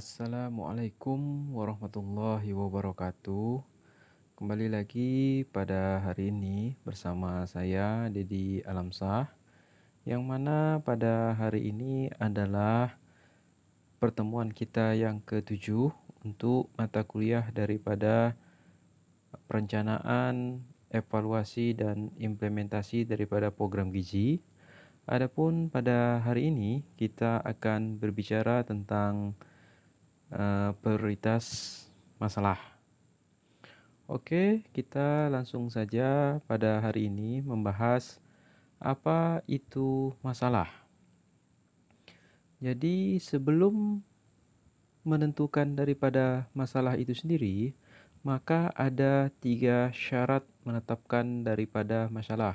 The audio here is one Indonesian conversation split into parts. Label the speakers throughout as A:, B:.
A: Assalamualaikum warahmatullahi wabarakatuh. Kembali lagi pada hari ini bersama saya Dedi Alamsah yang mana pada hari ini adalah pertemuan kita yang ketujuh untuk mata kuliah daripada perencanaan, evaluasi dan implementasi daripada program gizi. Adapun pada hari ini kita akan berbicara tentang Eh, prioritas masalah. Oke, kita langsung saja pada hari ini membahas apa itu masalah. Jadi, sebelum menentukan daripada masalah itu sendiri, maka ada tiga syarat menetapkan daripada masalah.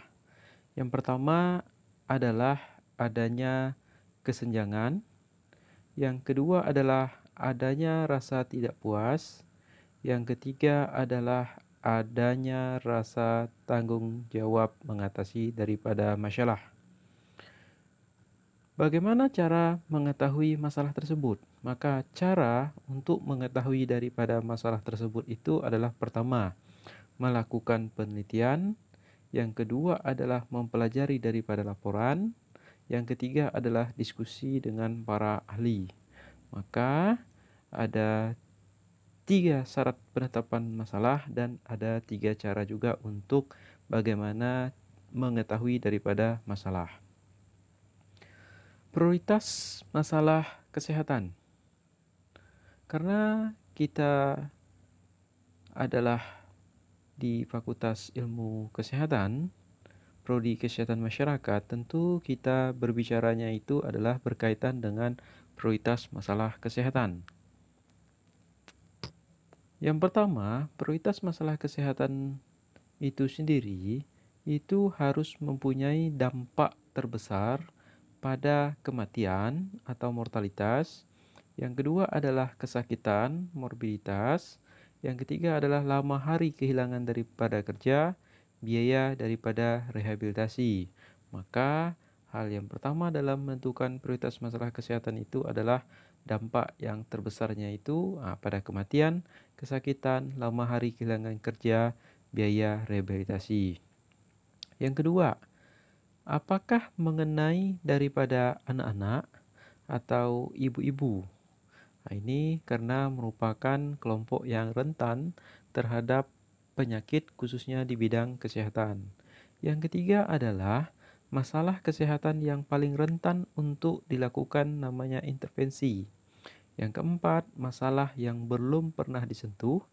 A: Yang pertama adalah adanya kesenjangan, yang kedua adalah adanya rasa tidak puas. Yang ketiga adalah adanya rasa tanggung jawab mengatasi daripada masalah. Bagaimana cara mengetahui masalah tersebut? Maka cara untuk mengetahui daripada masalah tersebut itu adalah pertama, melakukan penelitian, yang kedua adalah mempelajari daripada laporan, yang ketiga adalah diskusi dengan para ahli. Maka ada tiga syarat penetapan masalah dan ada tiga cara juga untuk bagaimana mengetahui daripada masalah. Prioritas masalah kesehatan. Karena kita adalah di Fakultas Ilmu Kesehatan, Prodi Kesehatan Masyarakat, tentu kita berbicaranya itu adalah berkaitan dengan prioritas masalah kesehatan. Yang pertama, prioritas masalah kesehatan itu sendiri itu harus mempunyai dampak terbesar pada kematian atau mortalitas. Yang kedua adalah kesakitan, morbiditas. Yang ketiga adalah lama hari kehilangan daripada kerja, biaya daripada rehabilitasi. Maka hal. Yang pertama dalam menentukan prioritas masalah kesehatan itu adalah dampak yang terbesarnya itu ah, pada kematian, kesakitan, lama hari kehilangan kerja, biaya rehabilitasi. Yang kedua, apakah mengenai daripada anak-anak atau ibu-ibu? Nah, ini karena merupakan kelompok yang rentan terhadap penyakit khususnya di bidang kesehatan. Yang ketiga adalah masalah kesehatan yang paling rentan untuk dilakukan namanya intervensi. Yang keempat, masalah yang belum pernah disentuh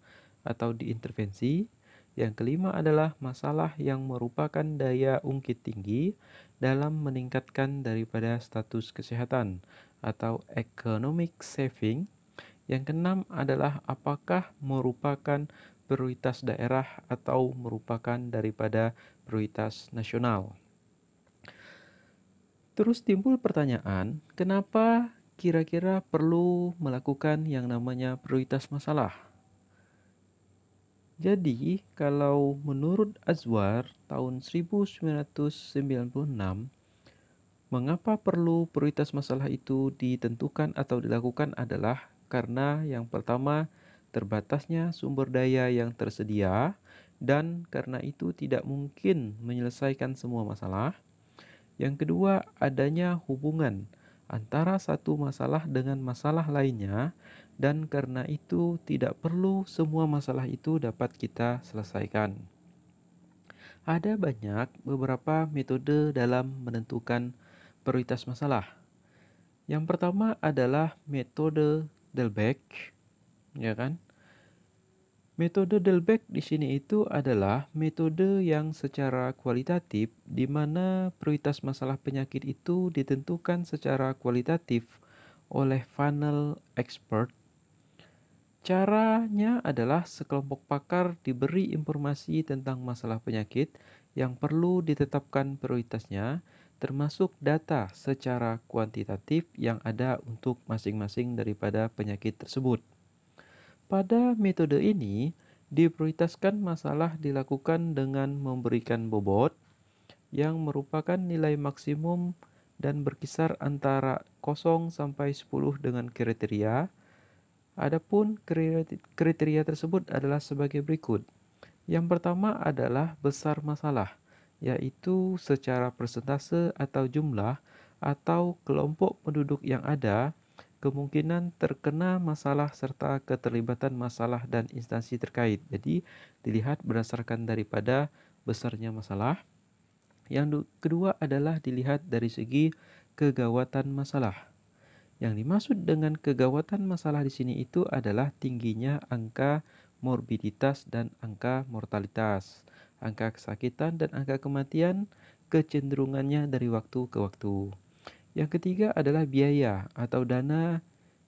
A: atau diintervensi. Yang kelima adalah masalah yang merupakan daya ungkit tinggi dalam meningkatkan daripada status kesehatan atau economic saving. Yang keenam adalah apakah merupakan prioritas daerah atau merupakan daripada prioritas nasional. Terus timbul pertanyaan, kenapa kira-kira perlu melakukan yang namanya prioritas masalah? Jadi, kalau menurut Azwar tahun 1996, mengapa perlu prioritas masalah itu ditentukan atau dilakukan adalah karena yang pertama terbatasnya sumber daya yang tersedia dan karena itu tidak mungkin menyelesaikan semua masalah. Yang kedua, adanya hubungan antara satu masalah dengan masalah lainnya, dan karena itu tidak perlu semua masalah itu dapat kita selesaikan. Ada banyak beberapa metode dalam menentukan prioritas masalah. Yang pertama adalah metode Delbecq, ya kan? Metode Delbeck di sini itu adalah metode yang secara kualitatif di mana prioritas masalah penyakit itu ditentukan secara kualitatif oleh funnel expert. Caranya adalah sekelompok pakar diberi informasi tentang masalah penyakit yang perlu ditetapkan prioritasnya, termasuk data secara kuantitatif yang ada untuk masing-masing daripada penyakit tersebut. Pada metode ini, diprioritaskan masalah dilakukan dengan memberikan bobot yang merupakan nilai maksimum dan berkisar antara 0 sampai 10 dengan kriteria. Adapun kriteria tersebut adalah sebagai berikut. Yang pertama adalah besar masalah, yaitu secara persentase atau jumlah atau kelompok penduduk yang ada kemungkinan terkena masalah serta keterlibatan masalah dan instansi terkait. Jadi, dilihat berdasarkan daripada besarnya masalah. Yang kedua adalah dilihat dari segi kegawatan masalah. Yang dimaksud dengan kegawatan masalah di sini itu adalah tingginya angka morbiditas dan angka mortalitas, angka kesakitan dan angka kematian, kecenderungannya dari waktu ke waktu. Yang ketiga adalah biaya atau dana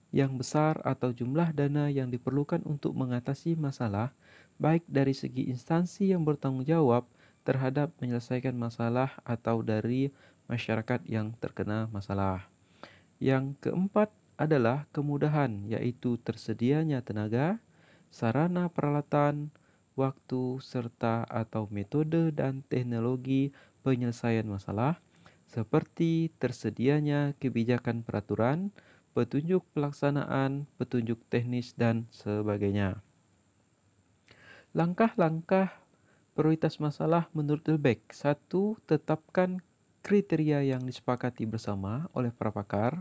A: yang besar atau jumlah dana yang diperlukan untuk mengatasi masalah, baik dari segi instansi yang bertanggung jawab terhadap menyelesaikan masalah atau dari masyarakat yang terkena masalah. Yang keempat adalah kemudahan, yaitu tersedianya tenaga, sarana peralatan, waktu, serta atau metode dan teknologi penyelesaian masalah seperti tersedianya kebijakan peraturan, petunjuk pelaksanaan, petunjuk teknis, dan sebagainya. Langkah-langkah prioritas masalah menurut Lebeck. satu, tetapkan kriteria yang disepakati bersama oleh para pakar.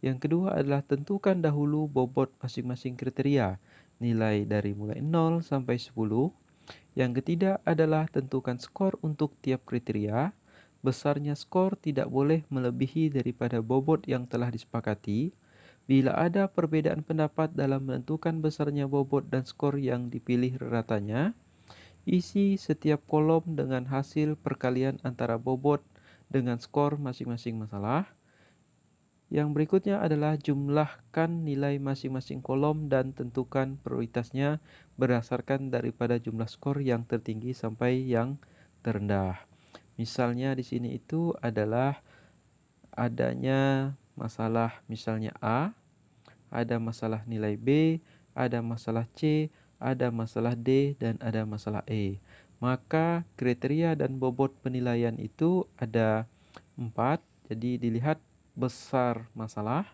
A: Yang kedua adalah tentukan dahulu bobot masing-masing kriteria, nilai dari mulai 0 sampai 10. Yang ketiga adalah tentukan skor untuk tiap kriteria besarnya skor tidak boleh melebihi daripada bobot yang telah disepakati. Bila ada perbedaan pendapat dalam menentukan besarnya bobot dan skor yang dipilih ratanya, isi setiap kolom dengan hasil perkalian antara bobot dengan skor masing-masing masalah. Yang berikutnya adalah jumlahkan nilai masing-masing kolom dan tentukan prioritasnya berdasarkan daripada jumlah skor yang tertinggi sampai yang terendah. Misalnya di sini itu adalah adanya masalah misalnya A, ada masalah nilai B, ada masalah C, ada masalah D, dan ada masalah E. Maka kriteria dan bobot penilaian itu ada empat. Jadi dilihat besar masalah,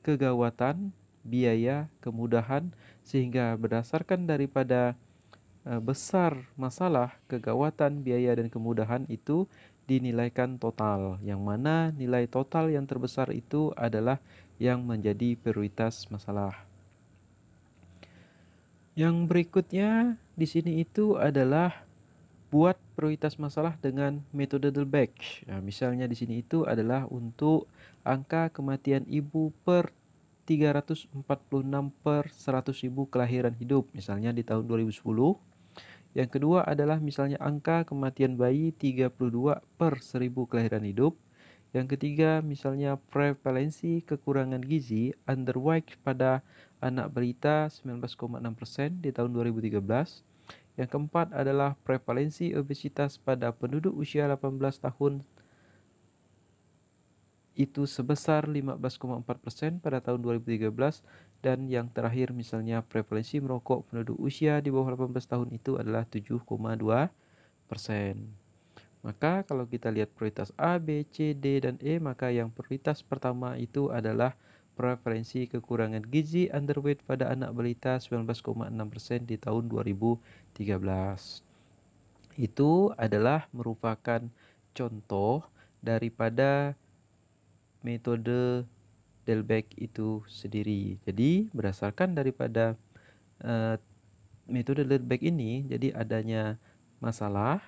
A: kegawatan, biaya, kemudahan, sehingga berdasarkan daripada Eh, besar masalah, kegawatan, biaya, dan kemudahan itu dinilaikan total, yang mana nilai total yang terbesar itu adalah yang menjadi prioritas masalah. Yang berikutnya di sini itu adalah buat prioritas masalah dengan metode Delbecq. Nah, misalnya di sini itu adalah untuk angka kematian ibu per 346 per 100 ribu kelahiran hidup, misalnya di tahun 2010 yang kedua adalah misalnya angka kematian bayi 32 per 1000 kelahiran hidup. Yang ketiga misalnya prevalensi kekurangan gizi underweight pada anak balita 19,6% di tahun 2013. Yang keempat adalah prevalensi obesitas pada penduduk usia 18 tahun itu sebesar 15,4% pada tahun 2013 dan yang terakhir misalnya prevalensi merokok penduduk usia di bawah 18 tahun itu adalah 7,2 persen. Maka kalau kita lihat prioritas A, B, C, D, dan E, maka yang prioritas pertama itu adalah prevalensi kekurangan gizi underweight pada anak balita 19,6% di tahun 2013. Itu adalah merupakan contoh daripada metode Delbecq itu sendiri. Jadi berdasarkan daripada uh, metode Delbecq ini, jadi adanya masalah,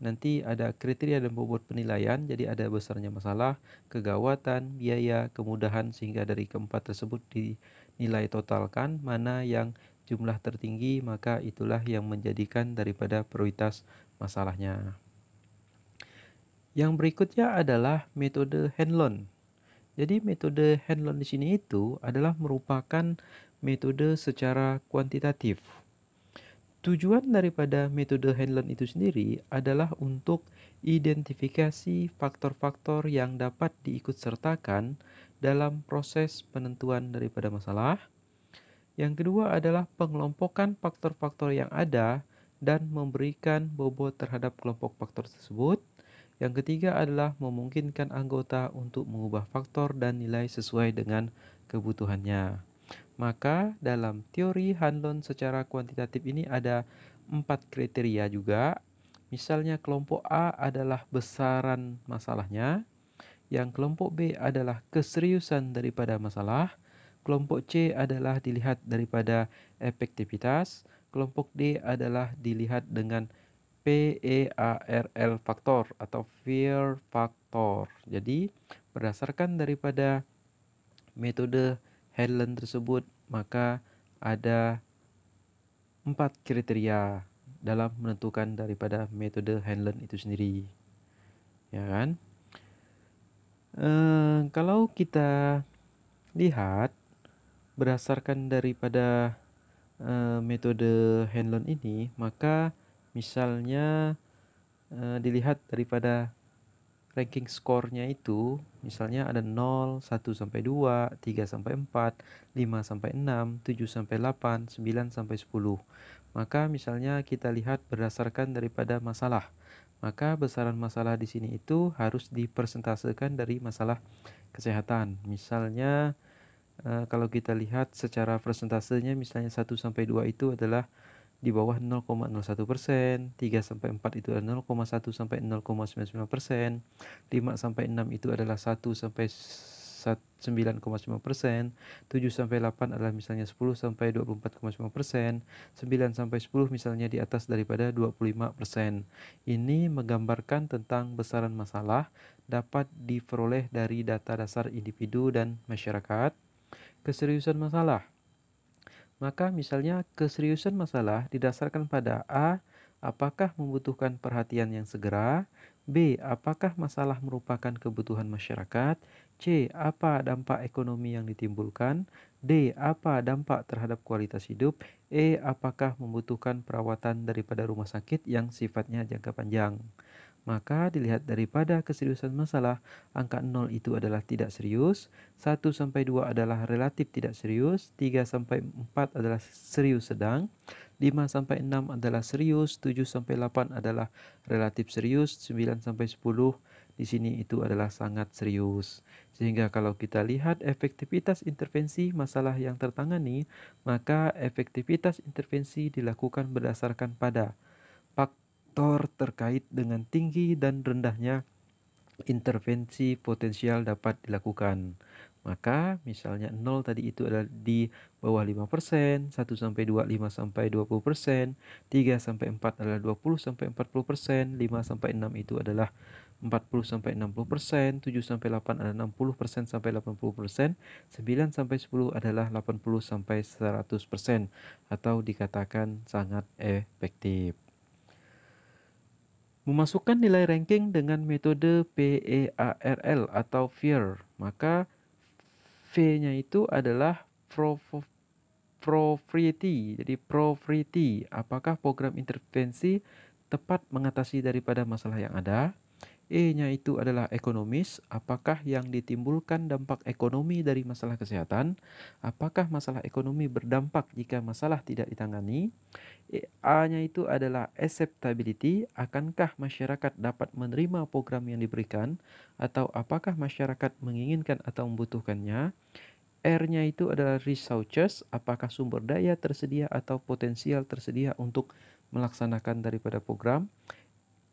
A: nanti ada kriteria dan bobot penilaian, jadi ada besarnya masalah, kegawatan, biaya, kemudahan sehingga dari keempat tersebut dinilai totalkan mana yang jumlah tertinggi maka itulah yang menjadikan daripada prioritas masalahnya. Yang berikutnya adalah metode Henlon. Jadi metode Henlon di sini itu adalah merupakan metode secara kuantitatif. Tujuan daripada metode Henlon itu sendiri adalah untuk identifikasi faktor-faktor yang dapat diikutsertakan dalam proses penentuan daripada masalah. Yang kedua adalah pengelompokan faktor-faktor yang ada dan memberikan bobot terhadap kelompok faktor tersebut. Yang ketiga adalah memungkinkan anggota untuk mengubah faktor dan nilai sesuai dengan kebutuhannya. Maka dalam teori Hanlon secara kuantitatif ini ada empat kriteria juga. Misalnya kelompok A adalah besaran masalahnya, yang kelompok B adalah keseriusan daripada masalah, kelompok C adalah dilihat daripada efektivitas, kelompok D adalah dilihat dengan PEARL faktor atau fear faktor. Jadi, berdasarkan daripada metode Helen tersebut, maka ada empat kriteria dalam menentukan daripada metode Helen itu sendiri. Ya kan? E, kalau kita lihat berdasarkan daripada e, metode Helen ini, maka misalnya uh, dilihat daripada ranking skornya itu misalnya ada 0, 1 sampai 2, 3 sampai 4, 5 sampai 6, 7 sampai 8, 9 sampai 10. Maka misalnya kita lihat berdasarkan daripada masalah. Maka besaran masalah di sini itu harus dipersentasekan dari masalah kesehatan. Misalnya eh, kalau kita lihat secara persentasenya misalnya 1 sampai 2 itu adalah 0,5 di bawah 0,01 persen, 3 sampai 4 itu adalah 0,1 sampai 0,99 persen, 5 sampai 6 itu adalah 1 sampai 9,5 persen, 7 sampai 8 adalah misalnya 10 sampai 24,5 persen, 9 sampai 10 misalnya di atas daripada 25 persen. Ini menggambarkan tentang besaran masalah dapat diperoleh dari data dasar individu dan masyarakat. Keseriusan masalah maka misalnya keseriusan masalah didasarkan pada A. Apakah membutuhkan perhatian yang segera? B. Apakah masalah merupakan kebutuhan masyarakat? C. Apa dampak ekonomi yang ditimbulkan? D. Apa dampak terhadap kualitas hidup? E. Apakah membutuhkan perawatan daripada rumah sakit yang sifatnya jangka panjang? Maka dilihat daripada keseriusan masalah, angka 0 itu adalah tidak serius, 1 sampai 2 adalah relatif tidak serius, 3 sampai 4 adalah serius sedang, 5 sampai 6 adalah serius, 7 sampai 8 adalah relatif serius, 9 sampai 10 di sini itu adalah sangat serius. Sehingga kalau kita lihat efektivitas intervensi masalah yang tertangani, maka efektivitas intervensi dilakukan berdasarkan pada faktor faktor terkait dengan tinggi dan rendahnya intervensi potensial dapat dilakukan. Maka misalnya 0 tadi itu adalah di bawah 5%, 1 sampai 2 5 sampai 20%, 3 sampai 4 adalah 20 sampai 40%, 5 sampai 6 itu adalah 40 sampai 60%, 7 sampai 8 adalah 60% sampai 80%, 9 sampai 10 adalah 80 sampai 100% atau dikatakan sangat efektif. Memasukkan nilai ranking dengan metode PEARL atau FEAR, maka V-nya itu adalah proprietary. Jadi proprietary, apakah program intervensi tepat mengatasi daripada masalah yang ada? E-nya itu adalah ekonomis, apakah yang ditimbulkan dampak ekonomi dari masalah kesehatan? Apakah masalah ekonomi berdampak jika masalah tidak ditangani? A-nya itu adalah acceptability, akankah masyarakat dapat menerima program yang diberikan atau apakah masyarakat menginginkan atau membutuhkannya? R-nya itu adalah resources, apakah sumber daya tersedia atau potensial tersedia untuk melaksanakan daripada program.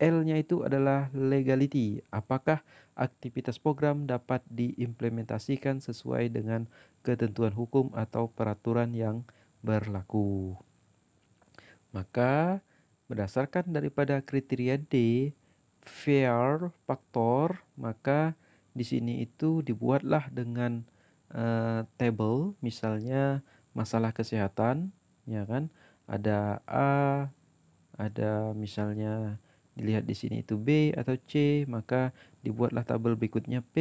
A: L-nya itu adalah legality. Apakah aktivitas program dapat diimplementasikan sesuai dengan ketentuan hukum atau peraturan yang berlaku? Maka berdasarkan daripada kriteria D, fair faktor, maka di sini itu dibuatlah dengan uh, table misalnya masalah kesehatan, ya kan? Ada A, ada misalnya dilihat di sini itu B atau C, maka dibuatlah tabel berikutnya P,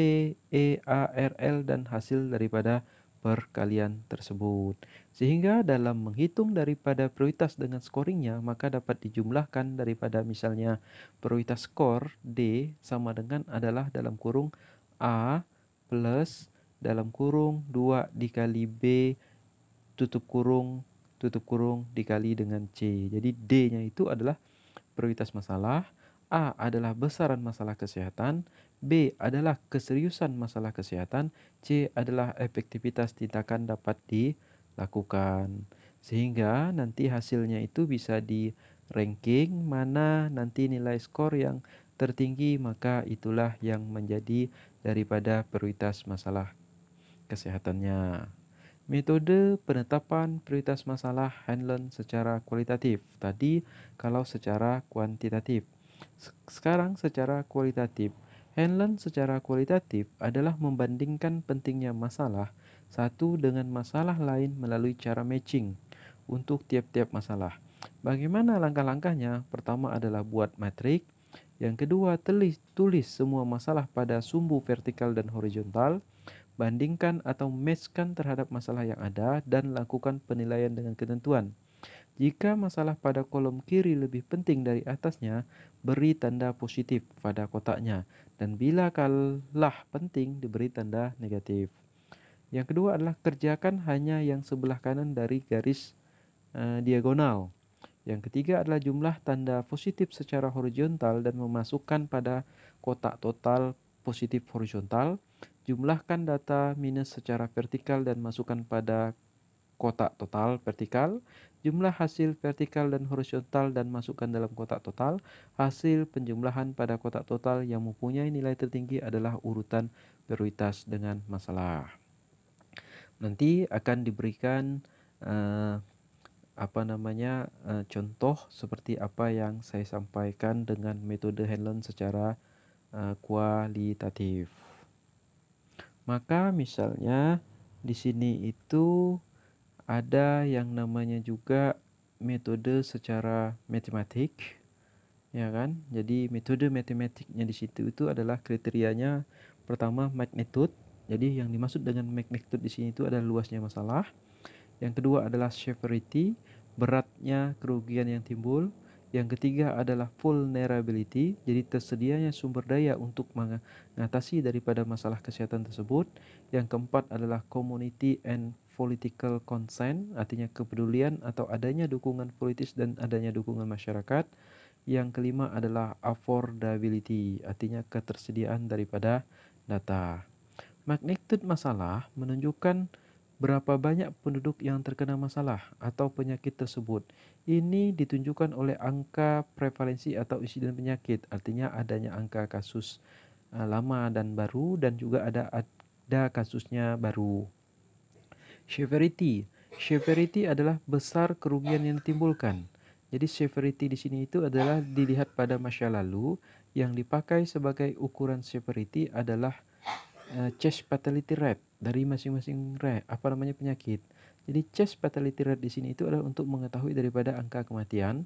A: E, A, R, L dan hasil daripada perkalian tersebut. Sehingga dalam menghitung daripada prioritas dengan scoringnya, maka dapat dijumlahkan daripada misalnya prioritas skor D sama dengan adalah dalam kurung A plus dalam kurung 2 dikali B tutup kurung tutup kurung dikali dengan C. Jadi D-nya itu adalah prioritas masalah, A adalah besaran masalah kesehatan, B adalah keseriusan masalah kesehatan, C adalah efektivitas tindakan dapat dilakukan. Sehingga nanti hasilnya itu bisa di ranking mana nanti nilai skor yang tertinggi maka itulah yang menjadi daripada prioritas masalah kesehatannya. Metode penetapan prioritas masalah Handlen secara kualitatif. Tadi kalau secara kuantitatif. Sekarang secara kualitatif. Handlen secara kualitatif adalah membandingkan pentingnya masalah satu dengan masalah lain melalui cara matching untuk tiap-tiap masalah. Bagaimana langkah-langkahnya? Pertama adalah buat matrik. Yang kedua, tulis semua masalah pada sumbu vertikal dan horizontal bandingkan atau matchkan terhadap masalah yang ada dan lakukan penilaian dengan ketentuan. Jika masalah pada kolom kiri lebih penting dari atasnya, beri tanda positif pada kotaknya dan bila kalah penting diberi tanda negatif. Yang kedua adalah kerjakan hanya yang sebelah kanan dari garis uh, diagonal. Yang ketiga adalah jumlah tanda positif secara horizontal dan memasukkan pada kotak total positif horizontal Jumlahkan data minus secara vertikal dan masukkan pada kotak total vertikal. Jumlah hasil vertikal dan horizontal dan masukkan dalam kotak total. Hasil penjumlahan pada kotak total yang mempunyai nilai tertinggi adalah urutan prioritas dengan masalah. Nanti akan diberikan eh, apa namanya eh, contoh seperti apa yang saya sampaikan dengan metode Henlen secara eh, kualitatif. Maka misalnya di sini itu ada yang namanya juga metode secara matematik ya kan jadi metode matematiknya di situ itu adalah kriterianya pertama magnitude jadi yang dimaksud dengan magnitude di sini itu adalah luasnya masalah yang kedua adalah severity beratnya kerugian yang timbul yang ketiga adalah vulnerability, jadi tersedianya sumber daya untuk mengatasi daripada masalah kesehatan tersebut. Yang keempat adalah community and political consent, artinya kepedulian atau adanya dukungan politis dan adanya dukungan masyarakat. Yang kelima adalah affordability, artinya ketersediaan daripada data. Magnitude masalah menunjukkan berapa banyak penduduk yang terkena masalah atau penyakit tersebut. Ini ditunjukkan oleh angka prevalensi atau insiden penyakit, artinya adanya angka kasus eh, lama dan baru dan juga ada ada kasusnya baru. Severity. Severity adalah besar kerugian yang ditimbulkan. Jadi severity di sini itu adalah dilihat pada masa lalu yang dipakai sebagai ukuran severity adalah uh, chest fatality rate dari masing-masing rate apa namanya penyakit. Jadi chest fatality rate di sini itu adalah untuk mengetahui daripada angka kematian.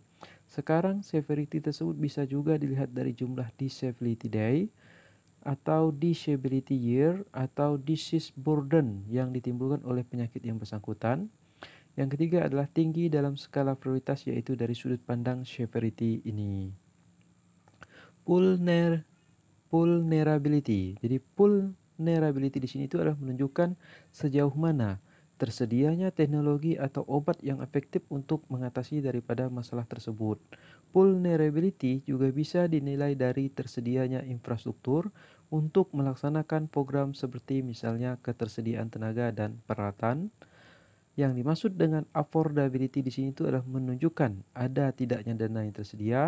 A: Sekarang severity tersebut bisa juga dilihat dari jumlah disability day atau disability year atau disease burden yang ditimbulkan oleh penyakit yang bersangkutan. Yang ketiga adalah tinggi dalam skala prioritas yaitu dari sudut pandang severity ini. Vulner vulnerability. Jadi pul vulnerability di sini itu adalah menunjukkan sejauh mana tersedianya teknologi atau obat yang efektif untuk mengatasi daripada masalah tersebut. Vulnerability juga bisa dinilai dari tersedianya infrastruktur untuk melaksanakan program seperti misalnya ketersediaan tenaga dan peralatan. Yang dimaksud dengan affordability di sini itu adalah menunjukkan ada tidaknya dana yang tersedia,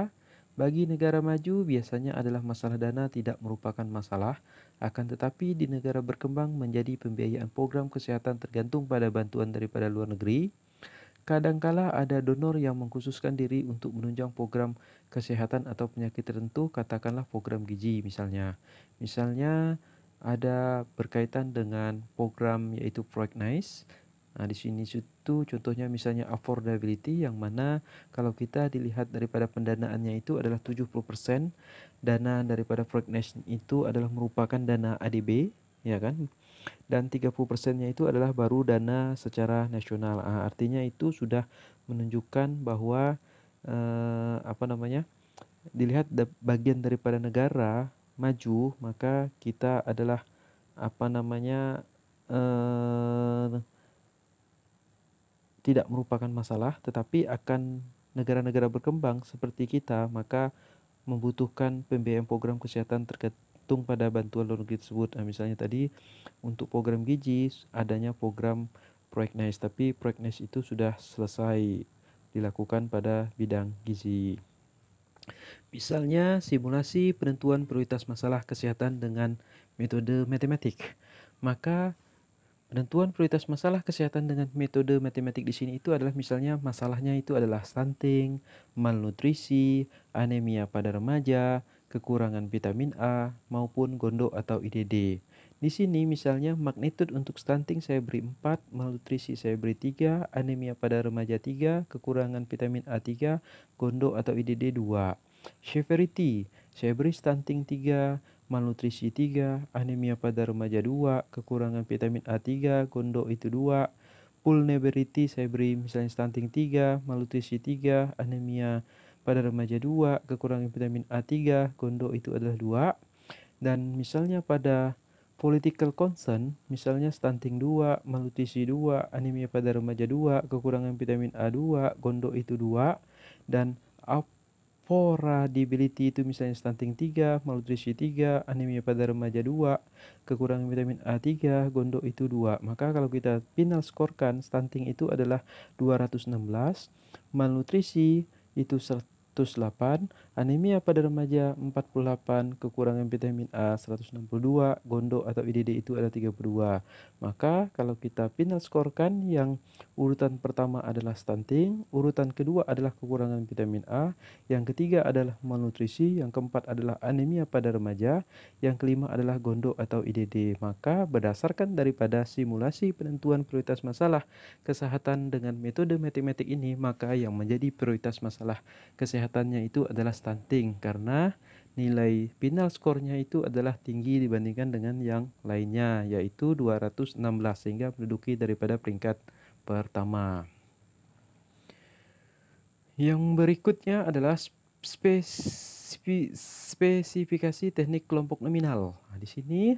A: bagi negara maju, biasanya adalah masalah dana tidak merupakan masalah, akan tetapi di negara berkembang menjadi pembiayaan program kesehatan tergantung pada bantuan daripada luar negeri. Kadangkala ada donor yang mengkhususkan diri untuk menunjang program kesehatan atau penyakit tertentu, katakanlah program gizi misalnya. Misalnya ada berkaitan dengan program yaitu Project NICE Nah, di sini itu contohnya misalnya affordability yang mana kalau kita dilihat daripada pendanaannya itu adalah 70% dana daripada proyek nation itu adalah merupakan dana ADB, ya kan? Dan 30%-nya itu adalah baru dana secara nasional. Nah, artinya itu sudah menunjukkan bahwa eh, apa namanya? dilihat bagian daripada negara maju, maka kita adalah apa namanya eh tidak merupakan masalah, tetapi akan negara-negara berkembang seperti kita, maka membutuhkan pembiayaan program kesehatan tergantung pada bantuan luar negeri tersebut. Nah, misalnya tadi untuk program gizi adanya program proyek NICE, tapi proyek NICE itu sudah selesai dilakukan pada bidang gizi. Misalnya simulasi penentuan prioritas masalah kesehatan dengan metode matematik. Maka Penentuan prioritas masalah kesehatan dengan metode matematik di sini itu adalah misalnya masalahnya itu adalah stunting, malnutrisi, anemia pada remaja, kekurangan vitamin A, maupun gondok atau IDD. Di sini misalnya magnitude untuk stunting saya beri 4, malnutrisi saya beri 3, anemia pada remaja 3, kekurangan vitamin A 3, gondok atau IDD 2. Severity saya beri stunting 3, malnutrisi 3, anemia pada remaja 2, kekurangan vitamin A3, kondo itu 2, vulnerability saya beri misalnya stunting 3, malnutrisi 3, anemia pada remaja 2, kekurangan vitamin A3, kondo itu adalah 2. Dan misalnya pada political concern, misalnya stunting 2, malnutrisi 2, anemia pada remaja 2, kekurangan vitamin A2, gondo itu 2, dan pora, debility itu misalnya stunting 3, malnutrisi 3, anemia pada remaja 2, kekurangan vitamin A3, gondok itu 2. Maka kalau kita final skorkan, stunting itu adalah 216, malnutrisi itu 108, anemia pada remaja 48, kekurangan vitamin A 162, gondok atau IDD itu ada 32. Maka kalau kita final skorkan yang urutan pertama adalah stunting, urutan kedua adalah kekurangan vitamin A, yang ketiga adalah malnutrisi, yang keempat adalah anemia pada remaja, yang kelima adalah gondok atau IDD. Maka berdasarkan daripada simulasi penentuan prioritas masalah kesehatan dengan metode matematik ini, maka yang menjadi prioritas masalah kesehatan kelihatannya itu adalah stunting karena nilai final skornya itu adalah tinggi dibandingkan dengan yang lainnya yaitu 216 sehingga menduduki daripada peringkat pertama. Yang berikutnya adalah spesifikasi teknik kelompok nominal. Nah, di sini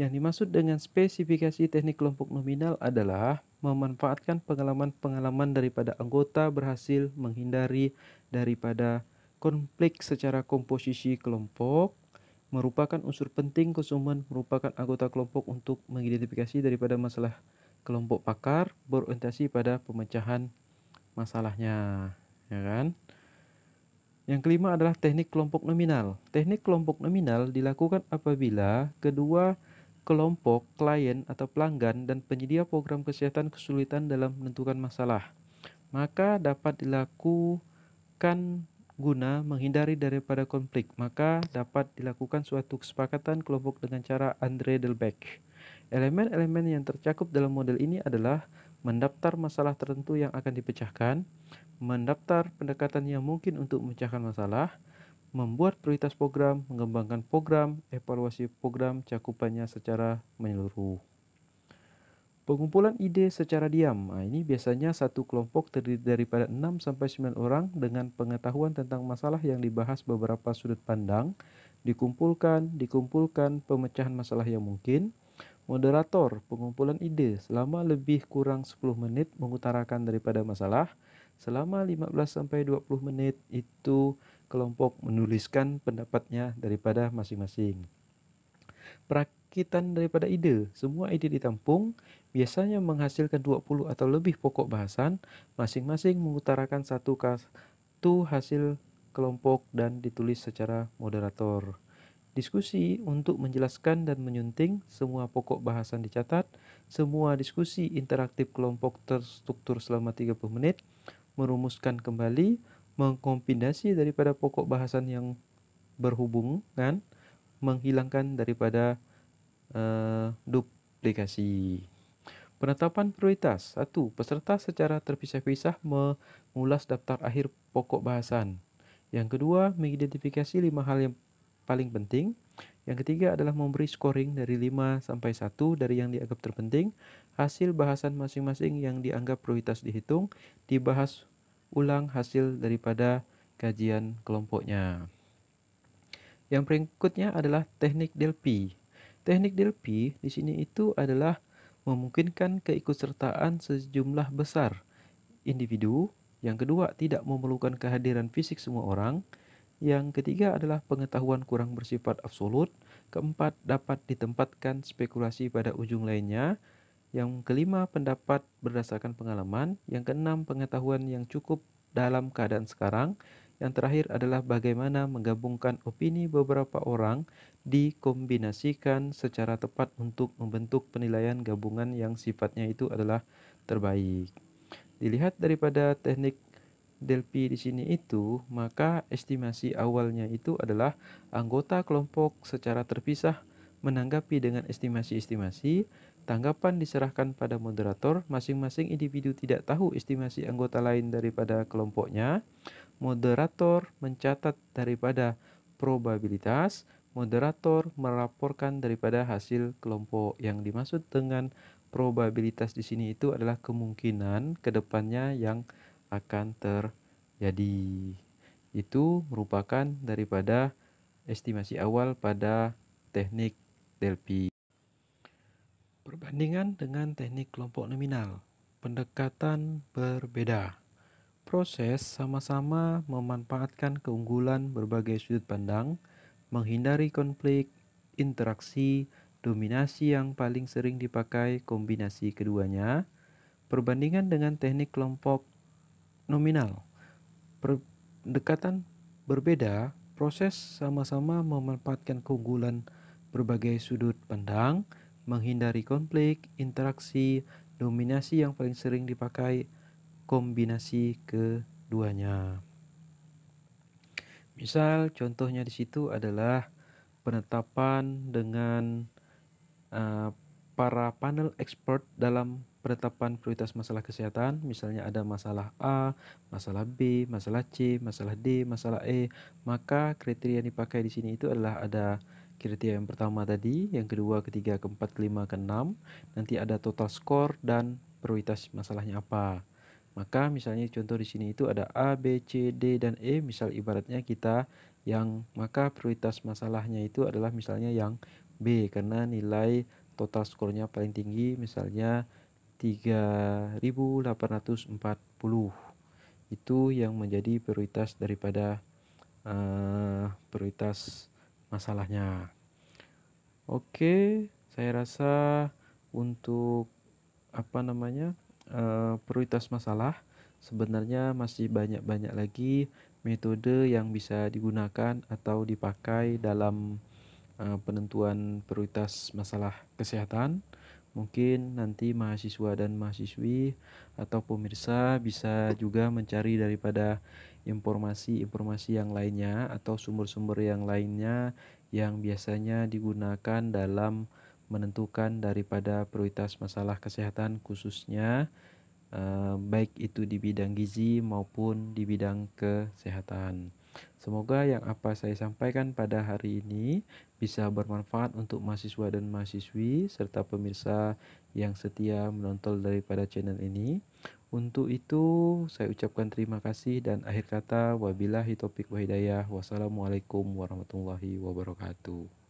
A: yang dimaksud dengan spesifikasi teknik kelompok nominal adalah memanfaatkan pengalaman-pengalaman daripada anggota berhasil menghindari daripada konflik secara komposisi kelompok merupakan unsur penting konsumen merupakan anggota kelompok untuk mengidentifikasi daripada masalah kelompok pakar berorientasi pada pemecahan masalahnya ya kan yang kelima adalah teknik kelompok nominal teknik kelompok nominal dilakukan apabila kedua kelompok, klien atau pelanggan dan penyedia program kesehatan kesulitan dalam menentukan masalah, maka dapat dilakukan guna menghindari daripada konflik, maka dapat dilakukan suatu kesepakatan kelompok dengan cara Andre Delbecq. Elemen-elemen yang tercakup dalam model ini adalah mendaftar masalah tertentu yang akan dipecahkan, mendaftar pendekatan yang mungkin untuk memecahkan masalah, membuat prioritas program, mengembangkan program, evaluasi program cakupannya secara menyeluruh. Pengumpulan ide secara diam. Nah, ini biasanya satu kelompok terdiri daripada 6 9 orang dengan pengetahuan tentang masalah yang dibahas beberapa sudut pandang, dikumpulkan, dikumpulkan pemecahan masalah yang mungkin. Moderator pengumpulan ide selama lebih kurang 10 menit mengutarakan daripada masalah. Selama 15 20 menit itu kelompok menuliskan pendapatnya daripada masing-masing. Perakitan daripada ide, semua ide ditampung, biasanya menghasilkan 20 atau lebih pokok bahasan, masing-masing mengutarakan satu kartu hasil kelompok dan ditulis secara moderator. Diskusi untuk menjelaskan dan menyunting semua pokok bahasan dicatat, semua diskusi interaktif kelompok terstruktur selama 30 menit, merumuskan kembali, mengkombinasi daripada pokok bahasan yang berhubungan, menghilangkan daripada uh, duplikasi. Penetapan prioritas. satu Peserta secara terpisah-pisah mengulas daftar akhir pokok bahasan. Yang kedua, mengidentifikasi lima hal yang paling penting. Yang ketiga adalah memberi scoring dari 5 sampai 1 dari yang dianggap terpenting. Hasil bahasan masing-masing yang dianggap prioritas dihitung, dibahas ulang hasil daripada kajian kelompoknya. Yang berikutnya adalah teknik Delphi. Teknik Delphi di sini itu adalah memungkinkan keikutsertaan sejumlah besar individu. Yang kedua, tidak memerlukan kehadiran fisik semua orang. Yang ketiga adalah pengetahuan kurang bersifat absolut. Keempat, dapat ditempatkan spekulasi pada ujung lainnya. Yang kelima, pendapat berdasarkan pengalaman. Yang keenam, pengetahuan yang cukup dalam keadaan sekarang. Yang terakhir adalah bagaimana menggabungkan opini beberapa orang dikombinasikan secara tepat untuk membentuk penilaian gabungan yang sifatnya itu adalah terbaik. Dilihat daripada teknik Delphi di sini itu, maka estimasi awalnya itu adalah anggota kelompok secara terpisah menanggapi dengan estimasi-estimasi Tanggapan diserahkan pada moderator, masing-masing individu tidak tahu estimasi anggota lain daripada kelompoknya. Moderator mencatat daripada probabilitas, moderator melaporkan daripada hasil kelompok. Yang dimaksud dengan probabilitas di sini itu adalah kemungkinan kedepannya yang akan terjadi. Itu merupakan daripada estimasi awal pada teknik Delphi. Perbandingan dengan teknik kelompok nominal, pendekatan berbeda. Proses sama-sama memanfaatkan keunggulan berbagai sudut pandang, menghindari konflik, interaksi, dominasi yang paling sering dipakai kombinasi keduanya. Perbandingan dengan teknik kelompok nominal, pendekatan berbeda, proses sama-sama memanfaatkan keunggulan berbagai sudut pandang, menghindari konflik, interaksi, dominasi yang paling sering dipakai kombinasi keduanya. Misal contohnya di situ adalah penetapan dengan uh, para panel expert dalam penetapan prioritas masalah kesehatan, misalnya ada masalah A, masalah B, masalah C, masalah D, masalah E, maka kriteria yang dipakai di sini itu adalah ada kriteria yang pertama tadi, yang kedua, ketiga, keempat, kelima, keenam, nanti ada total skor dan prioritas masalahnya apa. Maka misalnya contoh di sini itu ada A, B, C, D, dan E, misal ibaratnya kita yang maka prioritas masalahnya itu adalah misalnya yang B karena nilai total skornya paling tinggi misalnya 3840 itu yang menjadi prioritas daripada uh, prioritas masalahnya. Oke, saya rasa untuk apa namanya uh, prioritas masalah sebenarnya masih banyak-banyak lagi metode yang bisa digunakan atau dipakai dalam uh, penentuan prioritas masalah kesehatan. Mungkin nanti mahasiswa dan mahasiswi atau pemirsa bisa juga mencari daripada informasi-informasi yang lainnya atau sumber-sumber yang lainnya yang biasanya digunakan dalam menentukan daripada prioritas masalah kesehatan khususnya eh, baik itu di bidang gizi maupun di bidang kesehatan. Semoga yang apa saya sampaikan pada hari ini bisa bermanfaat untuk mahasiswa dan mahasiswi serta pemirsa yang setia menonton daripada channel ini. Untuk itu, saya ucapkan terima kasih dan akhir kata wabillahi topik wa Wassalamualaikum warahmatullahi wabarakatuh.